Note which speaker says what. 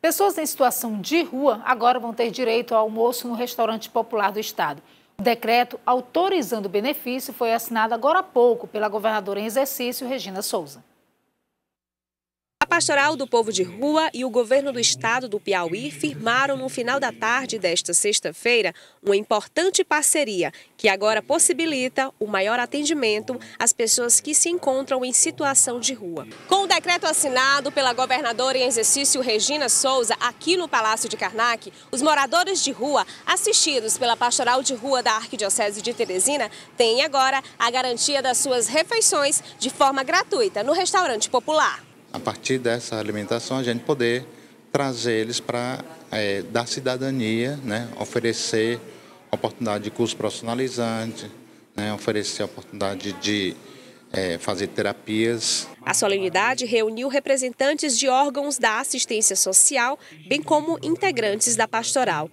Speaker 1: Pessoas em situação de rua agora vão ter direito ao almoço no restaurante popular do estado. O decreto autorizando o benefício foi assinado agora há pouco pela governadora em exercício, Regina Souza.
Speaker 2: A Pastoral do Povo de Rua e o governo do estado do Piauí firmaram no final da tarde desta sexta-feira uma importante parceria que agora possibilita o maior atendimento às pessoas que se encontram em situação de rua. Com decreto assinado pela governadora em exercício Regina Souza aqui no Palácio de Karnak, os moradores de rua assistidos pela Pastoral de Rua da Arquidiocese de Teresina têm agora a garantia das suas refeições de forma gratuita no restaurante popular.
Speaker 3: A partir dessa alimentação, a gente poder trazer eles para é, dar cidadania, né, oferecer oportunidade de curso profissionalizante, né, oferecer oportunidade de é, fazer terapias.
Speaker 2: A solenidade reuniu representantes de órgãos da assistência social, bem como integrantes da pastoral.